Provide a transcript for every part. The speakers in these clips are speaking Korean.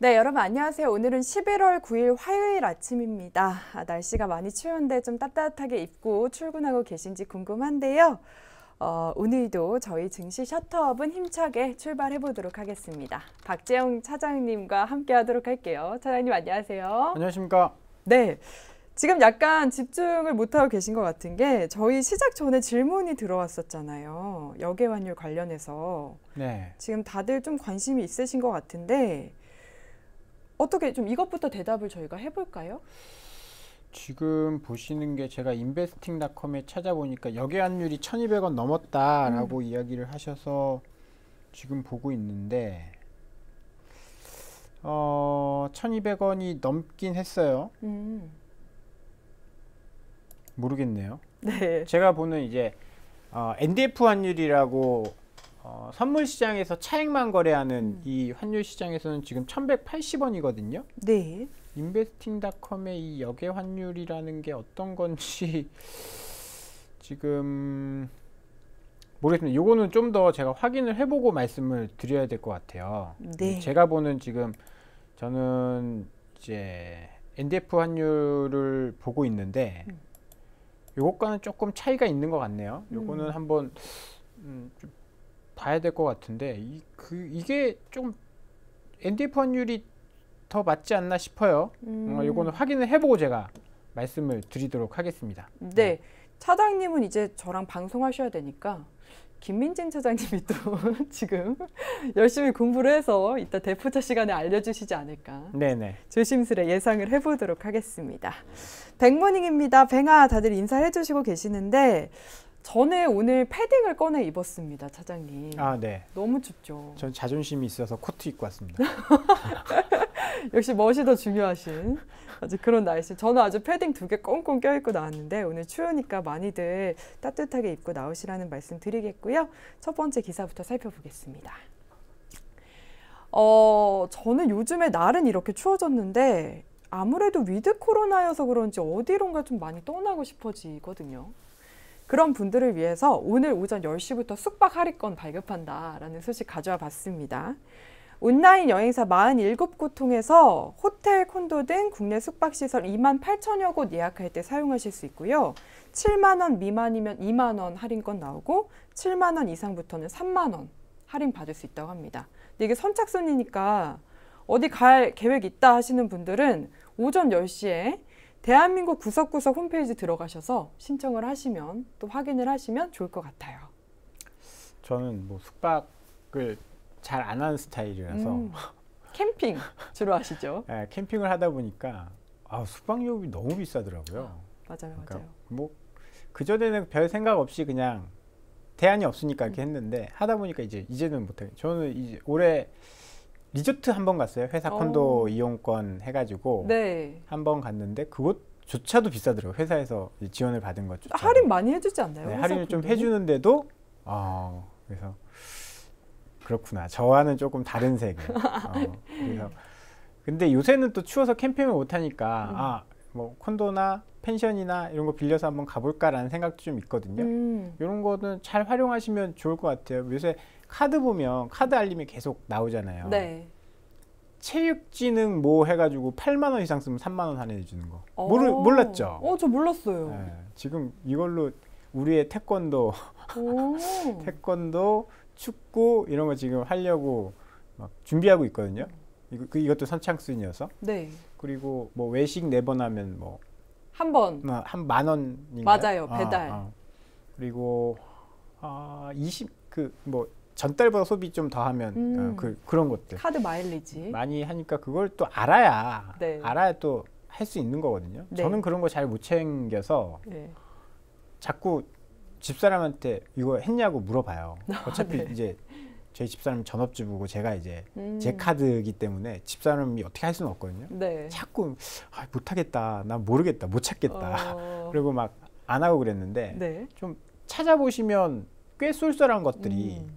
네, 여러분 안녕하세요. 오늘은 11월 9일 화요일 아침입니다. 아, 날씨가 많이 추운데 좀 따뜻하게 입고 출근하고 계신지 궁금한데요. 어, 오늘도 저희 증시 셔터업은 힘차게 출발해 보도록 하겠습니다. 박재영 차장님과 함께 하도록 할게요. 차장님 안녕하세요. 안녕하십니까? 네. 지금 약간 집중을 못하고 계신 것 같은 게 저희 시작 전에 질문이 들어왔었잖아요. 역외환율 관련해서. 네. 지금 다들 좀 관심이 있으신 것 같은데 어떻게 좀 이것부터 대답을 저희가 해볼까요? 지금 보시는 게 제가 인베스팅닷컴에 찾아보니까 여계환율이 1200원 넘었다라고 음. 이야기를 하셔서 지금 보고 있는데 어, 1200원이 넘긴 했어요. 음. 모르겠네요. 네. 제가 보는 이제 어, NDF 환율이라고 어, 선물 시장에서 차액만 거래하는 음. 이 환율 시장에서는 지금 1180원이거든요. 네. 인베스팅닷컴의 이 역의 환율이라는 게 어떤 건지 지금 모르겠습니다. 요거는 좀 더 제가 확인을 해보고 말씀을 드려야 될 것 같아요. 네. 네. 제가 보는 지금 저는 이제 NDF 환율을 보고 있는데 음. 요것과는 조금 차이가 있는 것 같네요. 요거는 음. 한번 음, 봐야 될 것 같은데 이, 그, 이게 좀 NDF 환율이 더 맞지 않나 싶어요. 어, 음. 어, 이거는 확인을 해보고 제가 말씀을 드리도록 하겠습니다. 네. 네. 차장님은 이제 저랑 방송하셔야 되니까 김민진 차장님이 또 지금 열심히 공부를 해서 이따 대포차 시간에 알려주시지 않을까. 네네. 조심스레 예상을 해보도록 하겠습니다. 백모닝입니다. 뱅아 다들 인사 해주시고 계시는데 전에 오늘 패딩을 꺼내 입었습니다, 차장님. 아, 네. 너무 춥죠. 전 자존심이 있어서 코트 입고 왔습니다. 역시 멋이 더 중요하신 아주 그런 날씨. 저는 아주 패딩 두 개 꽁꽁 껴입고 나왔는데 오늘 추우니까 많이들 따뜻하게 입고 나오시라는 말씀 드리겠고요. 첫 번째 기사부터 살펴보겠습니다. 어, 저는 요즘에 날은 이렇게 추워졌는데 아무래도 위드 코로나여서 그런지 어디론가 좀 많이 떠나고 싶어지거든요. 그런 분들을 위해서 오늘 오전 10시부터 숙박 할인권 발급한다라는 소식 가져와 봤습니다. 온라인 여행사 47곳 통해서 호텔, 콘도 등 국내 숙박시설 2만 8천여 곳 예약할 때 사용하실 수 있고요. 7만 원 미만이면 2만 원 할인권 나오고 7만 원 이상부터는 3만 원 할인 받을 수 있다고 합니다. 근데 이게 선착순이니까 어디 갈 계획 있다 하시는 분들은 오전 10시에 대한민국 구석구석 홈페이지 들어가셔서 신청을 하시면 또 확인을 하시면 좋을 것 같아요. 저는 뭐 숙박을 잘 안 하는 스타일이라서 음, 캠핑 주로 하시죠? 네, 캠핑을 하다 보니까 아, 숙박료비 너무 비싸더라고요. 아, 맞아요, 그러니까 맞아요. 뭐그 전에는 별 생각 없이 그냥 대안이 없으니까 이렇게 했는데 하다 보니까 이제 이제는 못해. 저는 이제 올해 리조트 한 번 갔어요. 회사 콘도 어. 이용권 해가지고 네. 한번 갔는데 그것조차도 비싸더라고요. 회사에서 지원을 받은 것조차 할인 많이 해주지 않나요? 네, 할인을 분들이? 좀 해주는데도 아 어, 그래서 그렇구나. 저와는 조금 다른 세계. 어, 그래서 근데 요새는 또 추워서 캠핑을 못 하니까 음. 아뭐 콘도나 펜션이나 이런 거 빌려서 한번 가볼까라는 생각도 좀 있거든요. 음. 이런 거는 잘 활용하시면 좋을 것 같아요. 요새 카드 보면 카드 알림이 계속 나오잖아요. 네. 체육지능 뭐 해가지고 8만 원 이상 쓰면 3만 원 할인해 주는 거. 어. 모르 몰랐죠? 어, 저 몰랐어요. 네, 지금 이걸로 우리의 태권도, 태권도, 축구 이런 거 지금 하려고 막 준비하고 있거든요. 이거, 그, 이것도 선착순이어서. 네. 그리고 뭐 외식 네 번 하면 뭐 한 번. 아, 뭐 한만 원인가요? 맞아요. 배달. 아, 아. 그리고 아, 20그뭐 전달보다 소비 좀 더하면 어, 음. 어, 그, 그런 것들 카드 마일리지 많이 하니까 그걸 또 알아야 네. 알아야 또 할 수 있는 거거든요. 네. 저는 그런 거 잘 못 챙겨서 네. 자꾸 집사람한테 이거 했냐고 물어봐요. 아, 어차피 네. 이제 저희 집사람 전업주부고 제가 이제 음. 제 카드이기 때문에 집사람이 어떻게 할 수는 없거든요. 네. 자꾸 아, 못하겠다, 난 모르겠다, 못 찾겠다. 어. 그리고 막 안 하고 그랬는데 네. 좀 찾아보시면 꽤 쏠쏠한 것들이 음.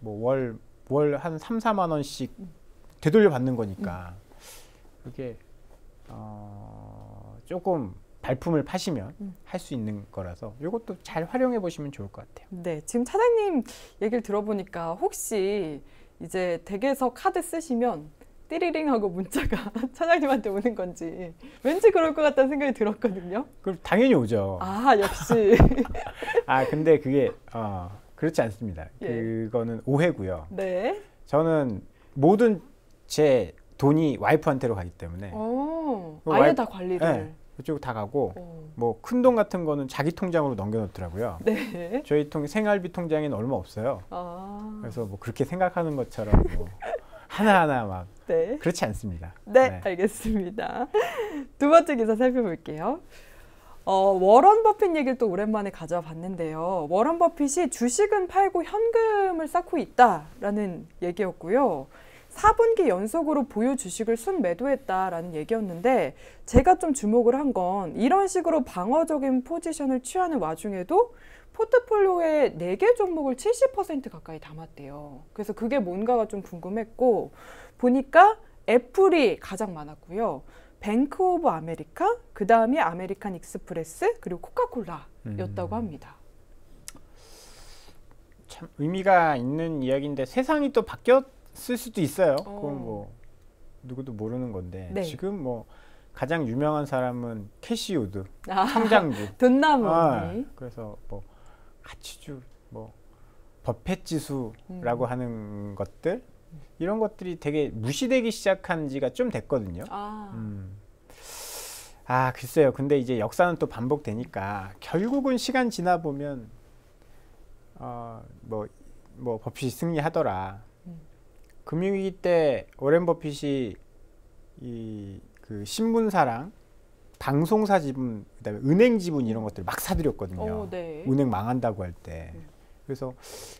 뭐월월한 3, 4만 원씩 되돌려 받는 거니까 음. 그게 어 조금 발품을 파시면 음. 할수 있는 거라서 이것도 잘 활용해 보시면 좋을 것 같아요. 네, 지금 차장님 얘기를 들어보니까 혹시 이제 댁에서 카드 쓰시면 띠리링 하고 문자가 차장님한테 오는 건지 왠지 그럴 것 같다는 생각이 들었거든요. 그럼 당연히 오죠. 아, 역시. 아, 근데 그게 어, 그렇지 않습니다. 예. 그거는 오해고요. 네. 저는 모든 제 돈이 와이프한테로 가기 때문에 오, 어, 그 와이프, 다 관리를 네, 그쪽으로 다 가고 어. 뭐큰 돈 같은 거는 자기 통장으로 넘겨놓더라고요. 네. 저희 통 생활비 통장에는 얼마 없어요. 아. 그래서 뭐 그렇게 생각하는 것처럼 뭐 하나하나 막 네. 그렇지 않습니다. 네, 네, 알겠습니다. 두 번째 기사 살펴볼게요. 어, 워런 버핏 얘기를 또 오랜만에 가져와 봤는데요. 워런 버핏이 주식은 팔고 현금을 쌓고 있다라는 얘기였고요. 4분기 연속으로 보유 주식을 순매도했다라는 얘기였는데 제가 좀 주목을 한 건 이런 식으로 방어적인 포지션을 취하는 와중에도 포트폴리오에 4개 종목을 70% 가까이 담았대요. 그래서 그게 뭔가가 좀 궁금했고 보니까 애플이 가장 많았고요. 뱅크 오브 아메리카, 그 다음이 아메리칸 익스프레스, 그리고 코카콜라였다고 음. 합니다. 참 의미가 있는 이야기인데 세상이 또 바뀌었을 수도 있어요. 어. 그건 뭐 누구도 모르는 건데 네. 지금 뭐 가장 유명한 사람은 캐시우드, 아, 성장주, 돈나무. 아, 그래서 뭐 가치주, 뭐 버펫 지수라고 음. 하는 것들 이런 것들이 되게 무시되기 시작한 지가 좀 됐거든요. 아. 음. 아, 글쎄요. 근데 이제 역사는 또 반복되니까 결국은 시간 지나 보면 어, 뭐, 뭐 버핏이 승리하더라. 음. 금융위기 때 오렌 버핏이 이 그 신문사랑 방송사 지분, 그다음에 은행 지분 이런 것들 막 사들였거든요. 오, 네. 은행 망한다고 할 때. 음. 그래서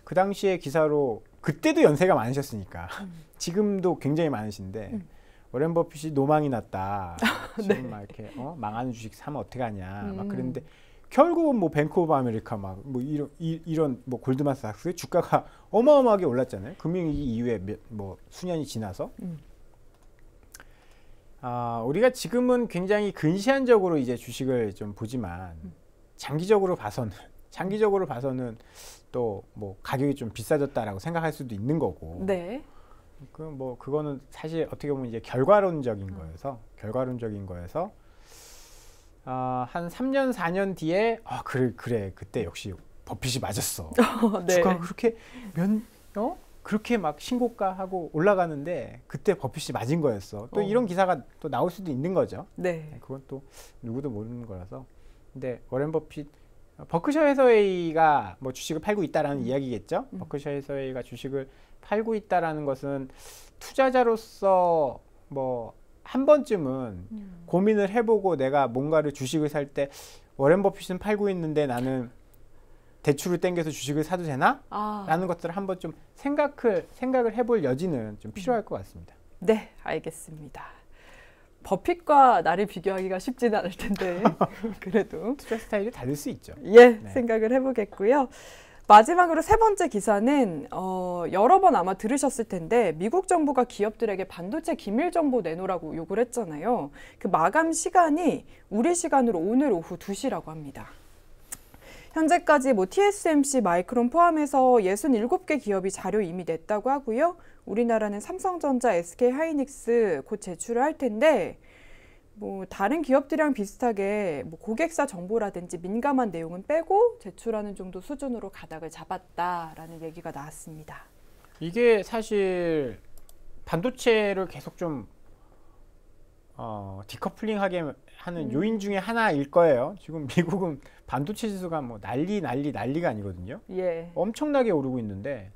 그 당시에 기사로 그때도 연세가 많으셨으니까 음. 지금도 굉장히 많으신데 음. 워렌 버핏이 노망이 났다. 아, 지금 네. 막 이렇게 어? 망하는 주식 사면 어떻게 하냐. 음. 막 그랬는데 결국은 뭐 뱅크 오브 아메리카 막 뭐 이런 이, 이런 뭐 골드만삭스의 주가가 어마어마하게 올랐잖아요. 금융위기 이후에 몇, 뭐 수년이 지나서. 음. 아, 우리가 지금은 굉장히 근시안적으로 이제 주식을 좀 보지만 음. 장기적으로 봐서는 장기적으로 봐서는 또 뭐 가격이 좀 비싸졌다라고 생각할 수도 있는 거고. 네. 그뭐 그거는 사실 어떻게 보면 이제 결과론적인 음. 거여서 결과론적인 거여서 아, 한 3년 4년 뒤에 아 그래 그래 그때 역시 버핏이 맞았어. 어, 네. 주가 그렇게 면 어? 그렇게 막 신고가 하고 올라가는데 그때 버핏이 맞은 거였어. 또 어. 이런 기사가 또 나올 수도 있는 거죠. 네. 네 그건 또 누구도 모르는 거라서. 근데 워렌 버핏 버크셔 해서웨이가 뭐 주식을 팔고 있다라는 음. 이야기겠죠. 음. 버크셔 해서웨이가 주식을 팔고 있다라는 것은 투자자로서 뭐 한 번쯤은 음. 고민을 해보고 내가 뭔가를 주식을 살 때 워렌 버핏은 팔고 있는데 나는 대출을 땡겨서 주식을 사도 되나? 아. 라는 것들을 한번 좀 생각을 생각을 해볼 여지는 좀 필요할 음. 것 같습니다. 네, 알겠습니다. 버핏과 나를 비교하기가 쉽지는 않을 텐데 그래도 투자 스타일이 다를 수 있죠. 예, 네. 생각을 해보겠고요. 마지막으로 세 번째 기사는 어, 여러 번 아마 들으셨을 텐데 미국 정부가 기업들에게 반도체 기밀 정보 내놓으라고 요구를 했잖아요. 그 마감 시간이 우리 시간으로 오늘 오후 2시라고 합니다. 현재까지 뭐 TSMC, 마이크론 포함해서 67개 기업이 자료 이미 냈다고 하고요. 우리나라는 삼성전자, SK하이닉스 곧 제출을 할 텐데 뭐 다른 기업들이랑 비슷하게 뭐 고객사 정보라든지 민감한 내용은 빼고 제출하는 정도 수준으로 가닥을 잡았다라는 얘기가 나왔습니다. 이게 사실 반도체를 계속 좀 어, 디커플링하게 하는 음. 요인 중에 하나일 거예요. 지금 미국은 반도체 지수가 뭐 난리 난리 난리가 아니거든요. 예. 엄청나게 오르고 있는데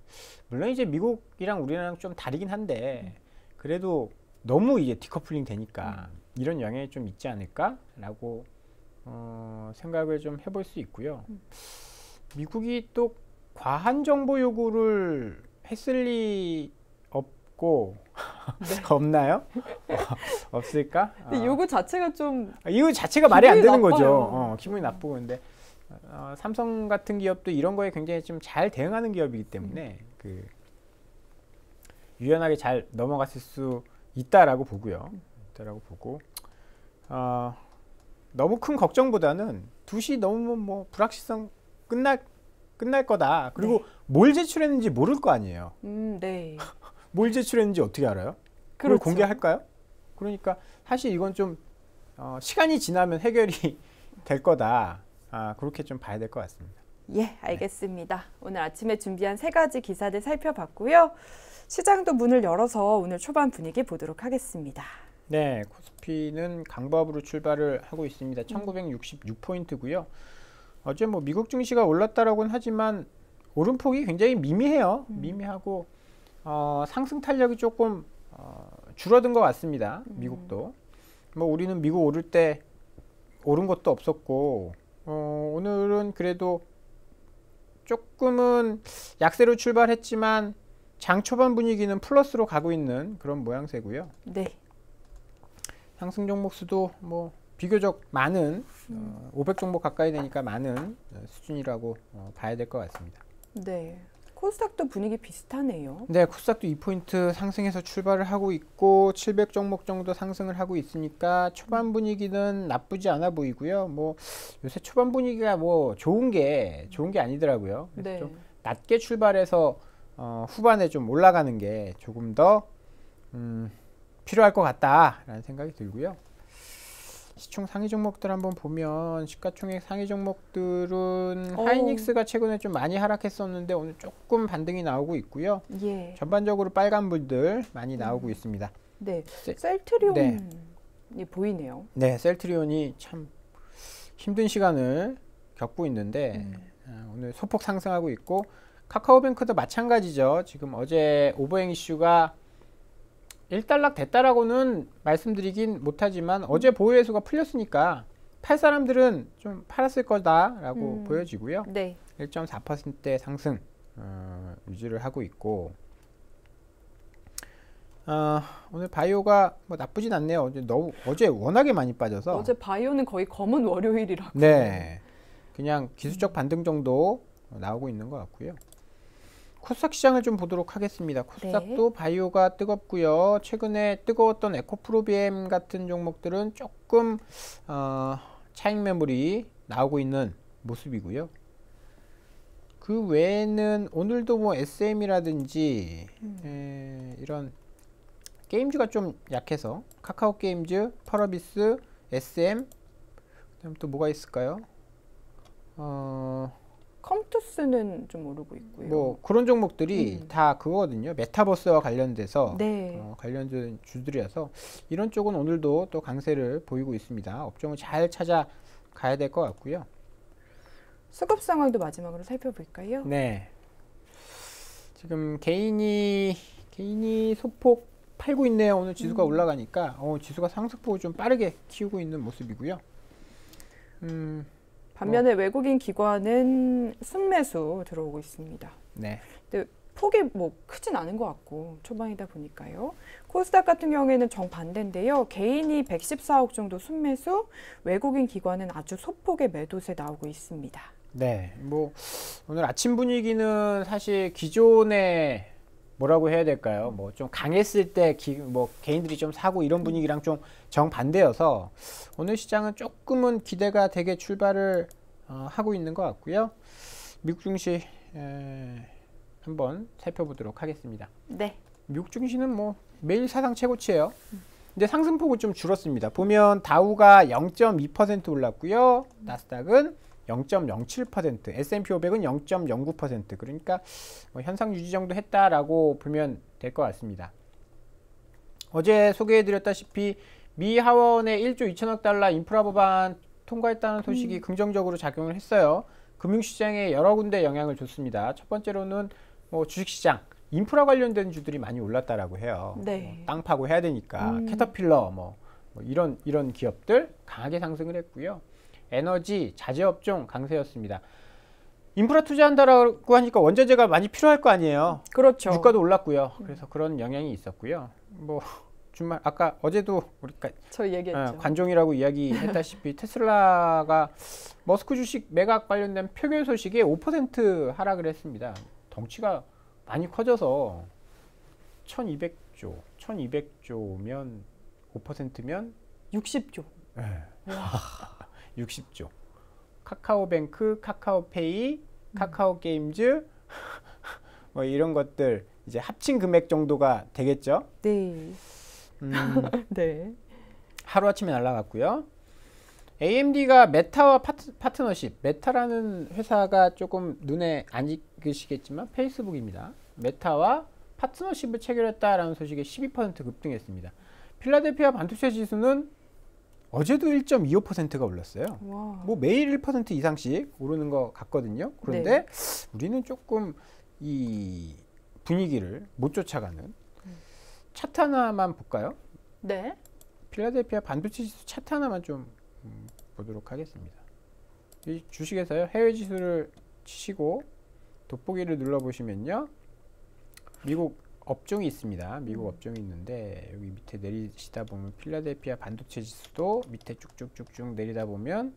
물론 이제 미국이랑 우리랑 좀 다르긴 한데 음. 그래도 너무 이제 디커플링 되니까 음. 이런 영향이 좀 있지 않을까라고 어, 생각을 좀 해볼 수 있고요. 음. 미국이 또 과한 정보 요구를 했을 리 없고 네. 없나요? 어, 없을까? 근데 어. 요구 자체가 좀 아, 이거 자체가 말이 안 되는 나빠요. 거죠. 어, 기분이 나쁘고 근데 어, 삼성 같은 기업도 이런 거에 굉장히 좀 잘 대응하는 기업이기 때문에 음. 그 유연하게 잘 넘어갔을 수 있다라고 보고요. 음. 때라고 보고 어, 너무 큰 걱정보다는 2시 넘으면 뭐 불확실성 끝날 끝날 거다. 그리고 네. 뭘 제출했는지 모를 거 아니에요. 음, 네. 뭘 제출했는지 어떻게 알아요? 그걸 그렇죠. 공개할까요? 그러니까 사실 이건 좀 어, 시간이 지나면 해결이 될 거다. 아, 그렇게 좀 봐야 될 것 같습니다. 예, 네. 알겠습니다. 네. 오늘 아침에 준비한 세 가지 기사들 살펴봤고요. 시장도 문을 열어서 오늘 초반 분위기 보도록 하겠습니다. 네, 코스피는 강보합으로 출발을 하고 있습니다. 1966포인트고요. 음. 어제 뭐 미국 증시가 올랐다라고는 하지만 오름폭이 굉장히 미미해요. 음. 미미하고 어, 상승 탄력이 조금 어, 줄어든 것 같습니다. 음. 미국도. 뭐 우리는 미국 오를 때 오른 것도 없었고 어, 오늘은 그래도 조금은 약세로 출발했지만 장 초반 분위기는 플러스로 가고 있는 그런 모양새고요. 네. 상승 종목 수도 뭐 비교적 많은 음. 어, 500 종목 가까이 되니까 많은 어, 수준이라고 어, 봐야 될 것 같습니다. 네. 코스닥도 분위기 비슷하네요. 네, 코스닥도 2포인트 상승해서 출발을 하고 있고 700 종목 정도 상승을 하고 있으니까 초반 음. 분위기는 나쁘지 않아 보이고요. 뭐 요새 초반 분위기가 뭐 좋은 게 좋은 게 아니더라고요. 네. 좀 낮게 출발해서 어, 후반에 좀 올라가는 게 조금 더 음, 필요할 것 같다라는 생각이 들고요. 시총 상위 종목들 한번 보면 시가총액 상위 종목들은 오. 하이닉스가 최근에 좀 많이 하락했었는데 오늘 조금 반등이 나오고 있고요. 예. 전반적으로 빨간불들 많이 나오고 음. 있습니다. 네, 셀트리온이 네. 보이네요. 네, 셀트리온이 참 힘든 시간을 겪고 있는데 음. 아, 오늘 소폭 상승하고 있고 카카오뱅크도 마찬가지죠. 지금 어제 오버행 이슈가 일단락 됐다라고는 말씀드리긴 못하지만 어제 음. 보유회수가 풀렸으니까 팔 사람들은 좀 팔았을 거다라고 음. 보여지고요. 네. 1.4%대 상승 어, 유지를 하고 있고 어, 오늘 바이오가 뭐 나쁘진 않네요. 어제 너무 어제 워낙에 많이 빠져서 어제 바이오는 거의 검은 월요일이라고. 네. 그냥 기술적 반등 정도 나오고 있는 것 같고요. 코스닥 시장을 좀 보도록 하겠습니다. 네. 코스닥도 네. 바이오가 뜨겁고요. 최근에 뜨거웠던 에코프로비엠 같은 종목들은 조금 어, 차익 매물이 나오고 있는 모습이고요. 그 외에는 오늘도 뭐 SM이라든지 음. 에, 이런 게임즈가 좀 약해서 카카오 게임즈, 펄어비스, SM 그다음 또 뭐가 있을까요? 어, 컴투스는 좀 오르고 있고요. 뭐 그런 종목들이 음. 다 그거거든요. 메타버스와 관련돼서 네. 어, 관련된 주들이어서 이런 쪽은 오늘도 또 강세를 보이고 있습니다. 업종을 잘 찾아가야 될 것 같고요. 수급 상황도 마지막으로 살펴볼까요? 네. 지금 개인이 개인이 소폭 팔고 있네요. 오늘 지수가 음. 올라가니까 어, 지수가 상승폭을 좀 빠르게 키우고 있는 모습이고요. 음. 반면에 외국인 기관은 순매수 들어오고 있습니다. 네. 폭이 뭐 크진 않은 것 같고 초반이다 보니까요. 코스닥 같은 경우에는 정반대인데요. 개인이 114억 정도 순매수, 외국인 기관은 아주 소폭의 매도세 나오고 있습니다. 네, 뭐 오늘 아침 분위기는 사실 기존의 뭐라고 해야 될까요? 뭐 좀 강했을 때 뭐 개인들이 좀 사고 이런 음. 분위기랑 좀 정반대여서 오늘 시장은 조금은 기대가 되게 출발을 어, 하고 있는 것 같고요. 미국 증시 에, 한번 살펴보도록 하겠습니다. 네. 미국 증시는 뭐 매일 사상 최고치예요. 음. 근데 상승폭은 좀 줄었습니다. 보면 다우가 0.2% 올랐고요. 음. 나스닥은 0.07%, S&P 500은 0.09%. 그러니까 뭐 현상 유지 정도 했다라고 보면 될 것 같습니다. 어제 소개해드렸다시피 미 하원의 1조 2천억 달러 인프라 법안 통과했다는 소식이 음. 긍정적으로 작용을 했어요. 금융시장에 여러 군데 영향을 줬습니다. 첫 번째로는 뭐 주식시장, 인프라 관련된 주들이 많이 올랐다라고 해요. 네. 뭐땅 파고 해야 되니까 음. 캐터필러 뭐, 뭐 이런 이런 기업들 강하게 상승을 했고요. 에너지, 자재업종 강세였습니다. 인프라 투자한다라고 하니까 원자재가 많이 필요할 거 아니에요. 그렇죠. 주가도 올랐고요. 그래서 그런 영향이 있었고요. 뭐 주말 아까 어제도 우리가 저 얘기했죠. 어, 관종이라고 이야기했다시피 테슬라가 머스크 주식 매각 관련된 표결 소식에 5% 하락을 했습니다. 덩치가 많이 커져서 1,200조, 1,200조면 5%면 60조. 네. 60조. 카카오뱅크, 카카오페이, 음. 카카오게임즈 뭐 이런 것들 이제 합친 금액 정도가 되겠죠? 네. 음, 네. 하루 아침에 날라갔고요. AMD가 메타와 파트, 파트너십, 메타라는 회사가 조금 눈에 안 익으시겠지만 페이스북입니다. 메타와 파트너십을 체결했다라는 소식에 12% 급등했습니다. 필라델피아 반도체 지수는 어제도 1.25%가 올랐어요. 와. 뭐 매일 1% 이상씩 오르는 것 같거든요. 그런데 네. 우리는 조금 이 분위기를 못 쫓아가는 음. 차트 하나만 볼까요? 네. 필라델피아 반도체 지수 차트 하나만 좀 음, 보도록 하겠습니다. 이 주식에서요 해외 지수를 치시고 돋보기를 눌러보시면요 미국 업종이 있습니다. 미국 음. 업종이 있는데 여기 밑에 내리시다 보면 필라델피아 반도체 지수도 밑에 쭉쭉쭉쭉 내리다 보면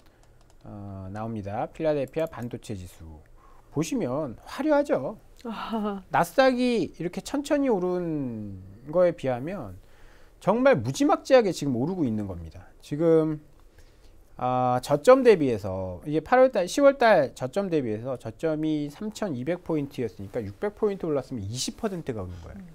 어, 나옵니다. 필라델피아 반도체 지수 보시면 화려하죠. 나스닥이 이렇게 천천히 오른 거에 비하면 정말 무지막지하게 지금 오르고 있는 겁니다. 지금 아, 저점 대비해서 이게 8월달, 10월달 저점 대비해서 저점이 3,200포인트였으니까 600포인트 올랐으면 20%가 오는 거예요. 음.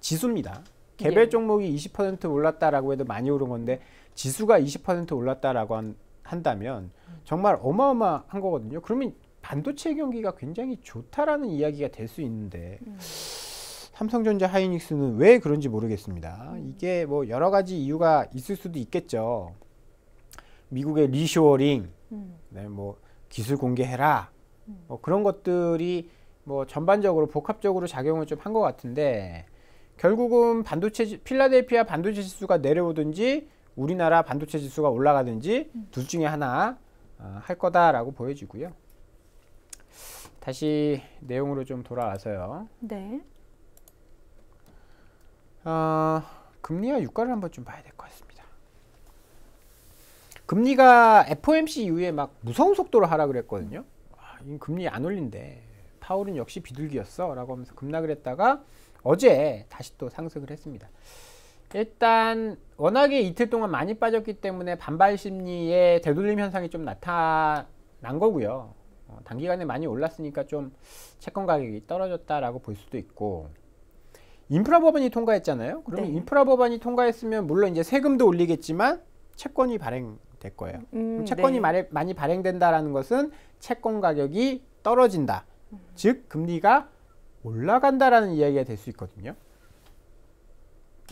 지수입니다. 예. 개별 예. 종목이 20% 올랐다라고 해도 많이 오른 건데 지수가 20% 올랐다라고 한, 한다면 음. 정말 어마어마한 거거든요. 그러면 반도체 경기가 굉장히 좋다라는 이야기가 될 수 있는데 음. 삼성전자 하이닉스는 왜 그런지 모르겠습니다. 음. 이게 뭐 여러 가지 이유가 있을 수도 있겠죠. 미국의 리쇼어링, 음. 네, 뭐 기술 공개해라, 음. 뭐 그런 것들이 뭐 전반적으로 복합적으로 작용을 좀 한 것 같은데 결국은 반도체 필라델피아 반도체 지수가 내려오든지 우리나라 반도체 지수가 올라가든지 음. 둘 중에 하나 어, 할 거다라고 보여지고요. 다시 내용으로 좀 돌아와서요. 네. 어, 금리와 유가를 한번 좀 봐야 될 것 같습니다. 금리가 FOMC 이후에 막 무서운 속도로 하라 그랬거든요. 아, 금리 안 올린대. 파울은 역시 비둘기였어. 라고 하면서 급락을 했다가 어제 다시 또 상승을 했습니다. 일단 워낙에 이틀 동안 많이 빠졌기 때문에 반발 심리의 되돌림 현상이 좀 나타난 거고요. 어, 단기간에 많이 올랐으니까 좀 채권 가격이 떨어졌다라고 볼 수도 있고 인프라 법안이 통과했잖아요. 그러면 네. 인프라 법안이 통과했으면 물론 이제 세금도 올리겠지만 채권이 발행 될 거예요. 음, 네. 채권이 네. 많이 발행된다라는 것은 채권 가격이 떨어진다. 음. 즉 금리가 올라간다라는 이야기가 될 수 있거든요.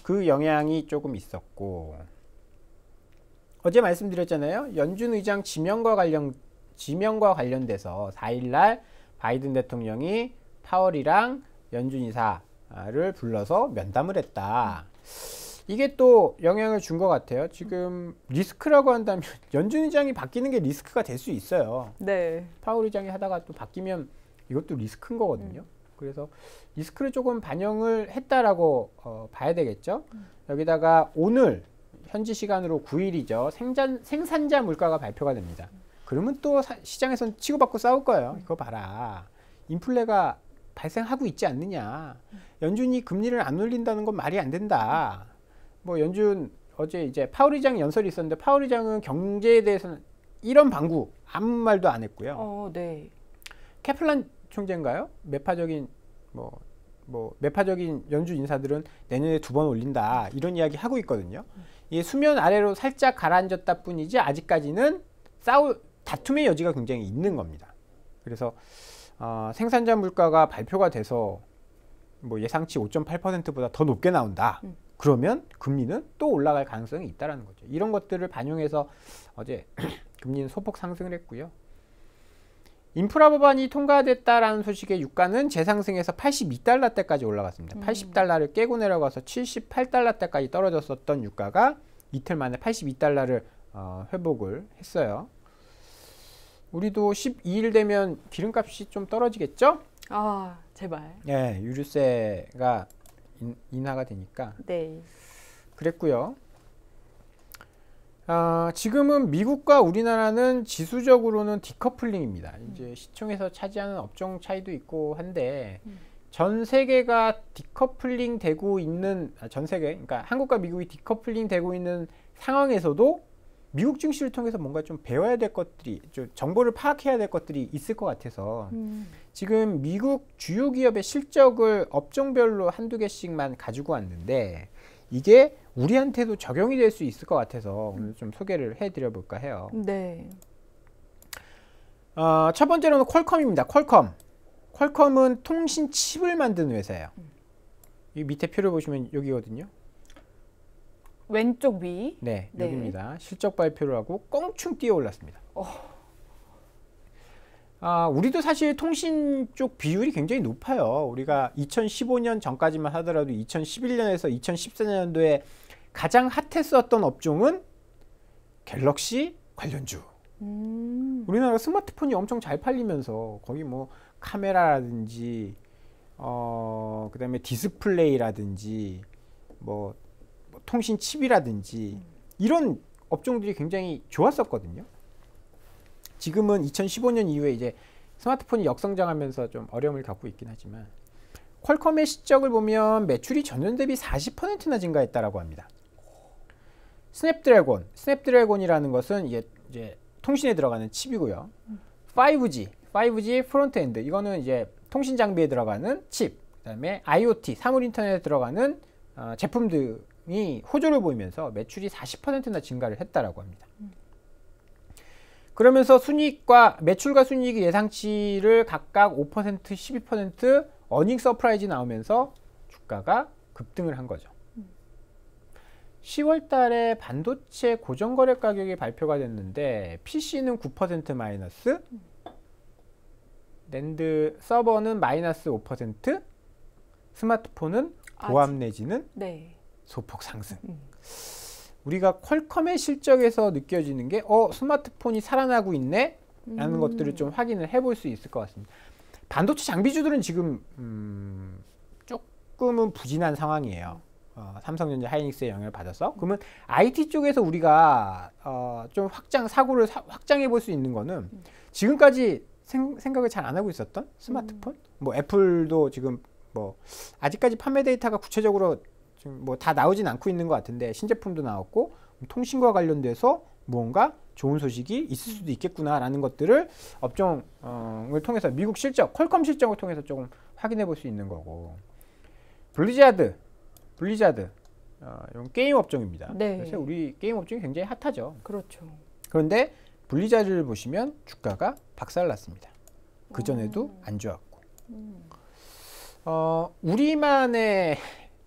그 영향이 조금 있었고 어제 말씀드렸잖아요. 연준 의장 지명과 관련 지명과 관련돼서 4일 날 바이든 대통령이 파월이랑 연준 이사를 불러서 면담을 했다. 음. 이게 또 영향을 준 것 같아요. 지금 리스크라고 한다면 연준 의장이 바뀌는 게 리스크가 될 수 있어요. 네. 파월 의장이 하다가 또 바뀌면 이것도 리스크인 거거든요. 음. 그래서 리스크를 조금 반영을 했다라고 어, 봐야 되겠죠. 음. 여기다가 오늘 현지 시간으로 9일이죠. 생산, 생산자 물가가 발표가 됩니다. 그러면 또 사, 시장에선 치고받고 싸울 거예요. 음. 이거 봐라. 인플레가 발생하고 있지 않느냐. 음. 연준이 금리를 안 올린다는 건 말이 안 된다. 뭐 연준 어제 이제 파울리장 연설이 있었는데 파울리장은 경제에 대해서는 이런 방구 아무 말도 안 했고요. 어, 네. 케플란 총재인가요? 매파적인 뭐, 뭐 매파적인 연주 인사들은 내년에 두 번 올린다 이런 이야기 하고 있거든요. 음. 이 수면 아래로 살짝 가라앉았다 뿐이지 아직까지는 싸울 다툼의 여지가 굉장히 있는 겁니다. 그래서 어, 생산자 물가가 발표가 돼서 뭐 예상치 5.8%보다 더 높게 나온다. 음. 그러면 금리는 또 올라갈 가능성이 있다라는 거죠. 이런 것들을 반영해서 어제 금리는 소폭 상승을 했고요. 인프라 법안이 통과됐다라는 소식에 유가는 재상승해서 82달러 대까지 올라갔습니다. 음. 80달러를 깨고 내려가서 78달러 대까지 떨어졌었던 유가가 이틀 만에 82달러를 어, 회복을 했어요. 우리도 12일 되면 기름값이 좀 떨어지겠죠? 아, 제발. 예, 유류세가 인, 하가 되니까. 네. 그랬고요. 아, 지금은 미국과 우리나라는 지수적으로는 디커플링입니다. 음. 이제 시총에서 차지하는 업종 차이도 있고 한데 음. 전 세계가 디커플링 되고 있는 아, 전 세계 그러니까 한국과 미국이 디커플링 되고 있는 상황에서도 미국 증시를 통해서 뭔가 좀 배워야 될 것들이 좀 정보를 파악해야 될 것들이 있을 것 같아서 음. 지금 미국 주요 기업의 실적을 업종별로 한두 개씩만 가지고 왔는데 이게 우리한테도 적용이 될 수 있을 것 같아서 오늘 좀 소개를 해드려 볼까 해요. 네. 어, 첫 번째로는 퀄컴입니다. 퀄컴. 퀄컴은 통신 칩을 만드는 회사예요. 이 밑에 표를 보시면 여기거든요. 왼쪽 위. 네, 네. 여기입니다. 실적 발표를 하고 껑충 뛰어 올랐습니다. 어. 아, 우리도 사실 통신 쪽 비율이 굉장히 높아요. 우리가 2015년 전까지만 하더라도 2011년에서 2014년도에 가장 핫했었던 업종은 갤럭시 관련주. 음. 우리나라 스마트폰이 엄청 잘 팔리면서 거기 뭐 카메라라든지 어 그다음에 디스플레이라든지 뭐 통신 칩이라든지 이런 업종들이 굉장히 좋았었거든요. 지금은 2015년 이후에 이제 스마트폰이 역성장하면서 좀 어려움을 겪고 있긴 하지만 퀄컴의 실적을 보면 매출이 전년 대비 40%나 증가했다라고 합니다. 스냅드래곤, 스냅드래곤이라는 것은 이제, 이제 통신에 들어가는 칩이고요. 5G, 5G 프론트엔드 이거는 이제 통신 장비에 들어가는 칩, 그다음에 IoT 사물 인터넷에 들어가는 어, 제품들 이 호조를 보이면서 매출이 40%나 증가를 했다라고 합니다. 그러면서 순이익과 매출과 순이익 예상치를 각각 5% 12% 어닝 서프라이즈 나오면서 주가가 급등을 한 거죠. 10월 달에 반도체 고정거래 가격이 발표가 됐는데 PC는 9% 마이너스 랜드 서버는 마이너스 5% 스마트폰은 고함 내지는 네. 소폭 상승. 음. 우리가 퀄컴의 실적에서 느껴지는 게 어, 스마트폰이 살아나고 있네? 라는 음. 것들을 좀 확인을 해 볼 수 있을 것 같습니다. 반도체 장비주들은 지금 음, 조금은 부진한 상황이에요. 어, 삼성전자 하이닉스의 영향을 받아서 그러면 IT 쪽에서 우리가 어, 좀 확장 사고를 사, 확장해 볼 수 있는 거는 지금까지 생, 생 각을 잘 안 하고 있었던 스마트폰 음. 뭐 애플도 지금 뭐 아직까지 판매 데이터가 구체적으로 지금 뭐다 나오진 않고 있는 것 같은데 신제품도 나왔고 통신과 관련돼서 무언가 좋은 소식이 있을 수도 있겠구나라는 것들을 업종을 통해서 미국 실적, 퀄컴 실적을 통해서 조금 확인해 볼 수 있는 거고 블리자드, 블리자드 어, 이런 게임 업종입니다. 네. 그래서 우리 게임 업종이 굉장히 핫하죠. 그렇죠. 그런데 블리자드를 보시면 주가가 박살났습니다. 그 전에도 음. 안 좋았고. 음. 어, 우리만의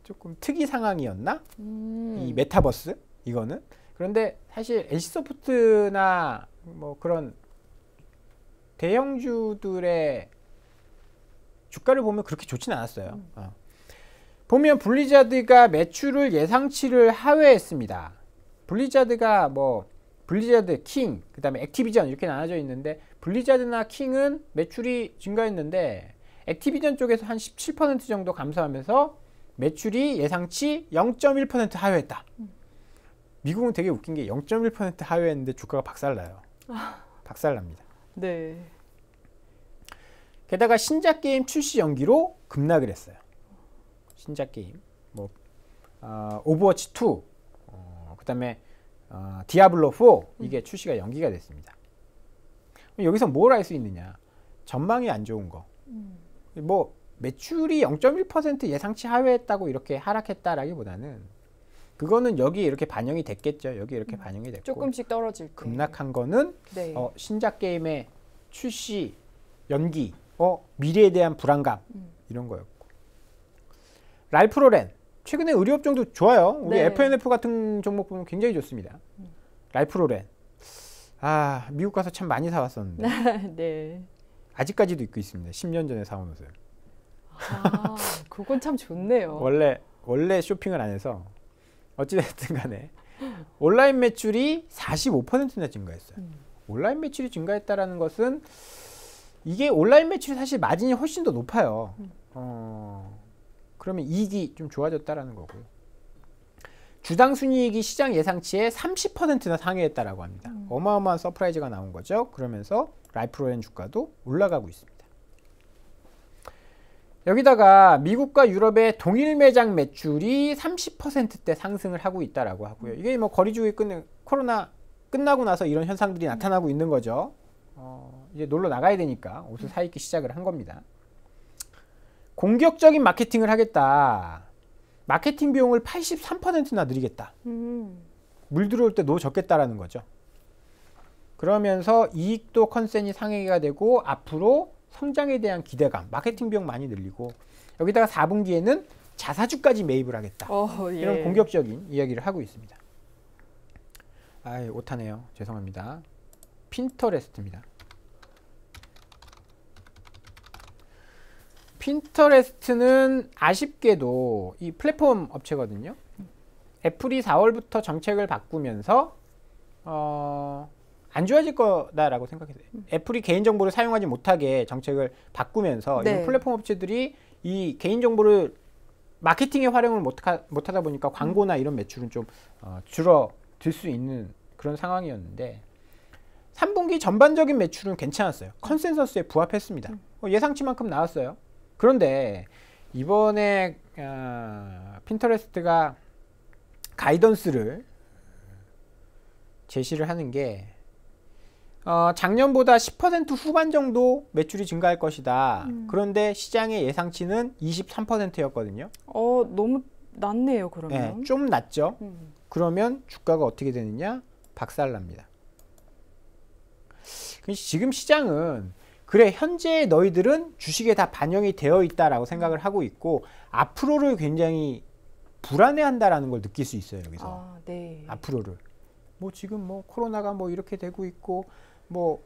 조금 특이 상황이었나? 음. 이 메타버스 이거는 그런데 사실 애시소프트나 뭐 그런 대형주들의 주가를 보면 그렇게 좋진 않았어요. 음. 어. 보면 블리자드가 매출을 예상치를 하회했습니다. 블리자드가 뭐 블리자드, 킹, 그 다음에 액티비전 이렇게 나눠져 있는데 블리자드나 킹은 매출이 증가했는데 액티비전 쪽에서 한 17% 정도 감소하면서 매출이 예상치 0.1% 하회했다. 미국은 되게 웃긴 게 0.1% 하회했는데 주가가 박살나요. 아. 박살납니다. 네. 게다가 신작 게임 출시 연기로 급락을 했어요. 신작 게임, 뭐 어, 오버워치 2, 어, 그다음에 어, 디아블로 4 음. 이게 출시가 연기가 됐습니다. 여기서 뭘 알 수 있느냐? 전망이 안 좋은 거. 음. 뭐 매출이 0.1% 예상치 하회했다고 이렇게 하락했다라기보다는 그거는 여기 이렇게 반영이 됐겠죠. 여기 이렇게 음, 반영이 됐고 조금씩 떨어질 급락한 거는 네. 어, 신작 게임의 출시 연기, 어 미래에 대한 불안감 음. 이런 거였고 랄프로렌 최근에 의료업종도 좋아요. 우리 네. FNF 같은 종목 보면 굉장히 좋습니다. 음. 랄프로렌 아 미국 가서 참 많이 사왔었는데 네. 아직까지도 입고 있습니다. 10년 전에 사온 옷을. 아, 그건 참 좋네요. 원래 원래 쇼핑을 안 해서 어찌됐든 간에 온라인 매출이 45%나 증가했어요. 음. 온라인 매출이 증가했다라는 것은 이게 온라인 매출이 사실 마진이 훨씬 더 높아요. 음. 어, 그러면 이익이 좀 좋아졌다라는 거고요. 주당 순이익이 시장 예상치의 30%나 상회했다라고 합니다. 음. 어마어마한 서프라이즈가 나온 거죠. 그러면서 라이프로엔 주가도 올라가고 있습니다. 여기다가 미국과 유럽의 동일 매장 매출이 30%대 상승을 하고 있다라고 하고요. 이게 뭐 거리주의 끝 코로나 끝나고 나서 이런 현상들이 나타나고 있는 거죠. 어, 이제 놀러 나가야 되니까 옷을 음. 사 입기 시작을 한 겁니다. 공격적인 마케팅을 하겠다. 마케팅 비용을 83%나 늘리겠다. 음. 물 들어올 때노 적겠다라는 거죠. 그러면서 이익도 컨센이 상해가 되고 앞으로 성장에 대한 기대감, 마케팅 비용 많이 늘리고 여기다가 4분기에는 자사주까지 매입을 하겠다. 어, 예. 이런 공격적인 이야기를 하고 있습니다. 아 못하네요. 죄송합니다. 핀터레스트입니다. 핀터레스트는 아쉽게도 이 플랫폼 업체거든요. 애플이 4월부터 정책을 바꾸면서 어, 안 좋아질 거다라고 생각해어요 음. 애플이 개인 정보를 사용하지 못하게 정책을 바꾸면서 네. 이런 플랫폼 업체들이 이 개인 정보를 마케팅에 활용을 못 못하다 보니까 음. 광고나 이런 매출은 좀 어, 줄어들 수 있는 그런 상황이었는데 3분기 전반적인 매출은 괜찮았어요. 컨센서스에 부합했습니다. 어, 예상치만큼 나왔어요. 그런데 이번에 어, 핀터레스트가 가이던스를 제시를 하는 게 어, 작년보다 10% 후반 정도 매출이 증가할 것이다. 음. 그런데 시장의 예상치는 23%였거든요. 어, 너무 낮네요, 그러면. 네, 좀 낮죠. 음. 그러면 주가가 어떻게 되느냐? 박살납니다. 지금 시장은 그래 현재 너희들은 주식에 다 반영이 되어 있다라고 생각을 하고 있고 앞으로를 굉장히 불안해한다라는 걸 느낄 수 있어요 여기서 아, 네. 앞으로를 뭐 지금 뭐 코로나가 뭐 이렇게 되고 있고 뭐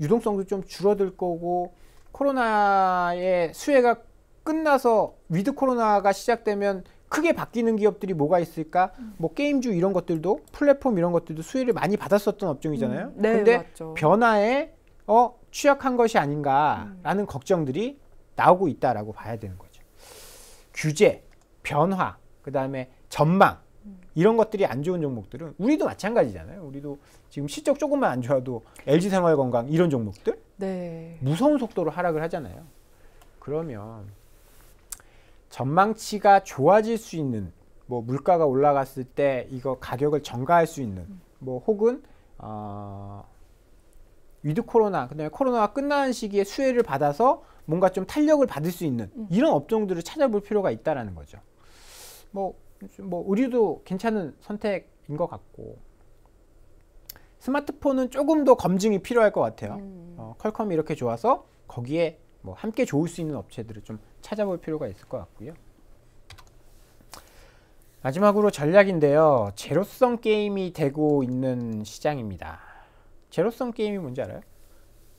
유동성도 좀 줄어들 거고 코로나의 수혜가 끝나서 위드 코로나가 시작되면 크게 바뀌는 기업들이 뭐가 있을까? 음. 뭐 게임주 이런 것들도 플랫폼 이런 것들도 수혜를 많이 받았었던 업종이잖아요. 음. 네, 근데 맞죠. 변화에 어 취약한 것이 아닌가라는 음. 걱정들이 나오고 있다라고 봐야 되는 거죠. 규제, 변화, 그다음에 전망 이런 것들이 안 좋은 종목들은 우리도 마찬가지잖아요. 우리도 지금 실적 조금만 안 좋아도 LG 생활건강 이런 종목들 네. 무서운 속도로 하락을 하잖아요. 그러면 전망치가 좋아질 수 있는 뭐 물가가 올라갔을 때 이거 가격을 증가할수 있는 음. 뭐 혹은 어, 위드 코로나 그다음에 코로나가 끝나는 시기에 수혜를 받아서 뭔가 좀 탄력을 받을 수 있는 음. 이런 업종들을 찾아볼 필요가 있다라는 거죠. 뭐뭐 의류도 괜찮은 선택인 것 같고 스마트폰은 조금 더 검증이 필요할 것 같아요. 음. 어, 컬컴이 이렇게 좋아서 거기에 뭐 함께 좋을 수 있는 업체들을 좀 찾아볼 필요가 있을 것 같고요. 마지막으로 전략인데요. 제로성 게임이 되고 있는 시장입니다. 제로성 게임이 뭔지 알아요?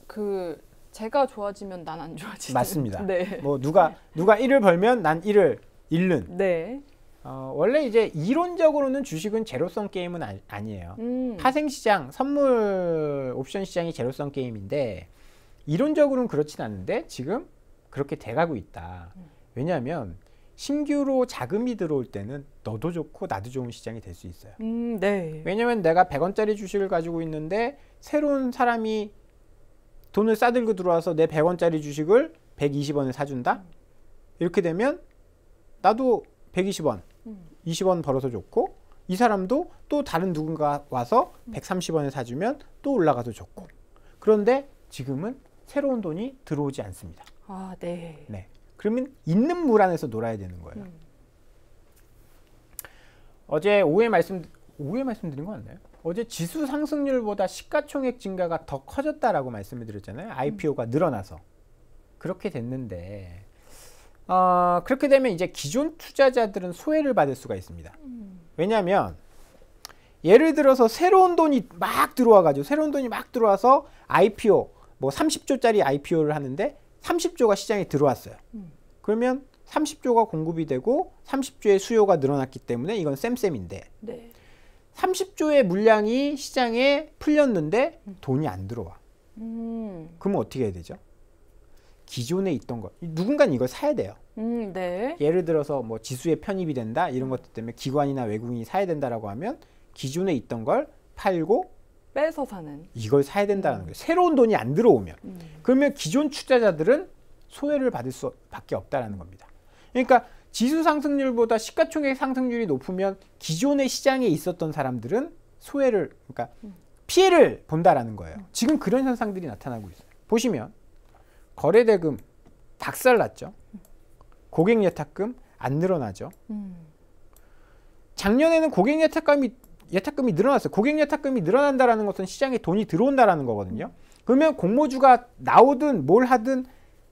그 제가 좋아지면 난 안 좋아지는 맞습니다. 네. 뭐 누가 누가 1을 벌면 난 1을 잃는. 네. 어, 원래 이제 이론적으로는 주식은 제로성 게임은 아, 니에요 음. 파생시장, 선물 옵션 시장이 제로성 게임인데 이론적으로는 그렇진 않은데 지금 그렇게 돼가고 있다. 왜냐하면 신규로 자금이 들어올 때는 너도 좋고 나도 좋은 시장이 될 수 있어요. 음, 네. 왜냐면 내가 100원짜리 주식을 가지고 있는데 새로운 사람이 돈을 싸들고 들어와서 내 100원짜리 주식을 120원에 사준다? 이렇게 되면 나도 120원, 음. 20원 벌어서 좋고 이 사람도 또 다른 누군가 와서 음. 130원에 사주면 또 올라가서 좋고 그런데 지금은 새로운 돈이 들어오지 않습니다. 아, 네. 네. 그러면 있는 물 안에서 놀아야 되는 거예요. 음. 어제 오후에 말씀 오후에 말씀드린 거같네요 어제 지수 상승률보다 시가총액 증가가 더 커졌다라고 말씀을 드렸잖아요. IPO가 음. 늘어나서 그렇게 됐는데 어, 그렇게 되면 이제 기존 투자자들은 소외를 받을 수가 있습니다. 왜냐하면 예를 들어서 새로운 돈이 막 들어와 가지고 새로운 돈이 막 들어와서 IPO 뭐 30조짜리 IPO를 하는데 30조가 시장에 들어왔어요. 음. 그러면 30조가 공급이 되고 30조의 수요가 늘어났기 때문에 이건 쌤쌤인데 네. 30조의 물량이 시장에 풀렸는데 돈이 안 들어와. 음. 그러면 어떻게 해야 되죠? 기존에 있던 것 누군가는 이걸 사야 돼요. 음, 네. 예를 들어서 뭐 지수에 편입이 된다 이런 것들 때문에 기관이나 외국인이 사야 된다라고 하면 기존에 있던 걸 팔고 빼서 사는 이걸 사야 된다는 음. 거예요. 새로운 돈이 안 들어오면 음. 그러면 기존 투자자들은 소외를 받을 수밖에 없다라는 겁니다. 그러니까 지수 상승률보다 시가총액 상승률이 높으면 기존의 시장에 있었던 사람들은 소외를 그러니까 음. 피해를 본다라는 거예요. 지금 그런 현상들이 나타나고 있어요. 보시면 거래대금 박살났죠. 고객 예탁금 안 늘어나죠. 음. 작년에는 고객 예탁금이 예탁금이 늘어났어요. 고객 예탁금이 늘어난다라는 것은 시장에 돈이 들어온다라는 거거든요. 그러면 공모주가 나오든 뭘 하든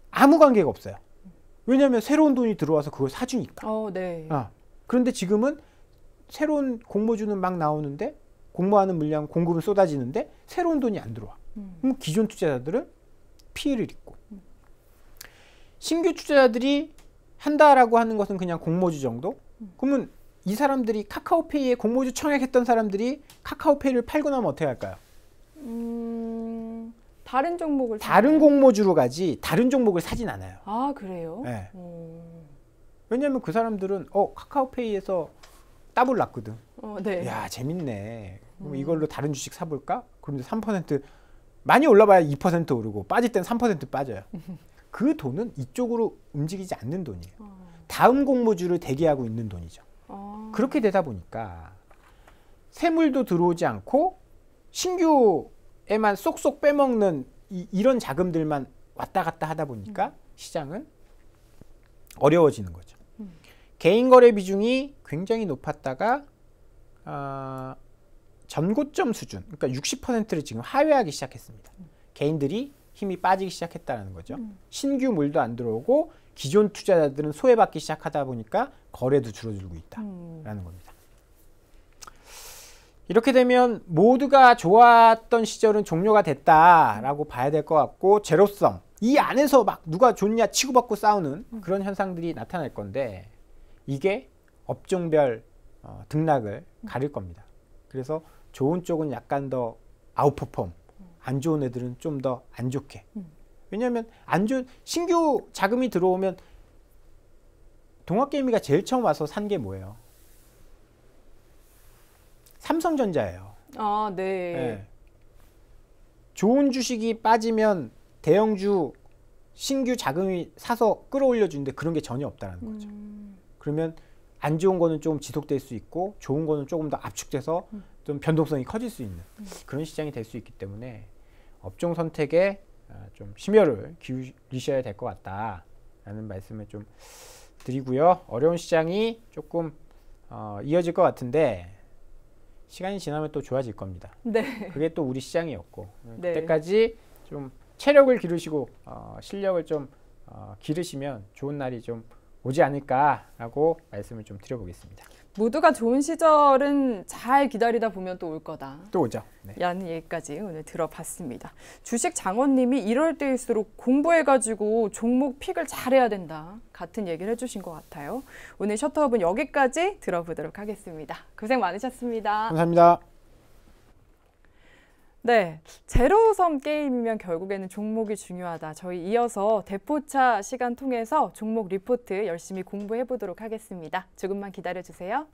아무 관계가 없어요. 왜냐하면 새로운 돈이 들어와서 그걸 사주니까. 어, 네. 아, 그런데 지금은 새로운 공모주는 막 나오는데 공모하는 물량 공급은 쏟아지는데 새로운 돈이 안 들어와. 음. 그럼 기존 투자자들은 피해를 입고 신규 투자자들이 한다라고 하는 것은 그냥 공모주 정도? 그러면 이 사람들이 카카오페이에 공모주 청약했던 사람들이 카카오페이를 팔고 나면 어떻게 할까요? 음, 다른 종목을 다른 사나 공모주로 가지 다른 종목을 사진 않아요. 아 그래요? 네. 음. 왜냐하면 그 사람들은 어 카카오페이에서 따블 났거든. 어, 네. 야 재밌네. 그럼 음. 이걸로 다른 주식 사볼까? 그런데 3% 많이 올라봐야 2% 오르고 빠질 때는 3% 빠져요. 그 돈은 이쪽으로 움직이지 않는 돈이에요. 어. 다음 공모주를 대기하고 있는 돈이죠. 어. 그렇게 되다 보니까 세물도 들어오지 않고 신규에만 쏙쏙 빼먹는 이, 런 자금들만 왔다 갔다 하다 보니까 음. 시장은 어려워지는 거죠. 음. 개인 거래 비중이 굉장히 높았다가 어, 전고점 수준, 그러니까 60%를 지금 하회하기 시작했습니다. 음. 개인들이 힘이 빠지기 시작했다는 거죠. 음. 신규 물도 안 들어오고 기존 투자자들은 소외받기 시작하다 보니까 거래도 줄어들고 있다라는 음. 겁니다. 이렇게 되면 모두가 좋았던 시절은 종료가 됐다라고 봐야 될 것 같고 제로성 이 안에서 막 누가 좋냐 치고받고 싸우는 음. 그런 현상들이 나타날 건데 이게 업종별 어, 등락을 음. 가릴 겁니다. 그래서 좋은 쪽은 약간 더 아웃퍼폼, 안 좋은 애들은 좀 더 안 좋게. 음. 왜냐하면 안 좋은 신규 자금이 들어오면 동학개미가 제일 처음 와서 산 게 뭐예요? 삼성전자예요. 아, 네. 네. 좋은 주식이 빠지면 대형주 신규 자금이 사서 끌어올려 주는데 그런 게 전혀 없다는 거죠. 음. 그러면 안 좋은 거는 조금 지속될 수 있고 좋은 거는 조금 더 압축돼서 음. 좀 변동성이 커질 수 있는 음. 그런 시장이 될 수 있기 때문에 업종 선택에 아, 좀 심혈을 기울이셔야 될 것 같다라는 말씀을 좀 드리고요. 어려운 시장이 조금 어, 이어질 것 같은데 시간이 지나면 또 좋아질 겁니다. 네. 그게 또 우리 시장이었고 네, 네. 그때까지 좀 체력을 기르시고 어, 실력을 좀 어, 기르시면 좋은 날이 좀 오지 않을까라고 말씀을 좀 드려보겠습니다. 모두가 좋은 시절은 잘 기다리다 보면 또 올 거다. 또 오죠. 네. 라는 얘기까지 오늘 들어봤습니다. 주식 장원님이 이럴 때일수록 공부해가지고 종목 픽을 잘해야 된다. 같은 얘기를 해주신 것 같아요. 오늘 셔터업은 여기까지 들어보도록 하겠습니다. 고생 많으셨습니다. 감사합니다. 네, 제로섬 게임이면 결국에는 종목이 중요하다. 저희 이어서 대포차 시간 통해서 종목 리포트 열심히 공부해 보도록 하겠습니다. 조금만 기다려 주세요.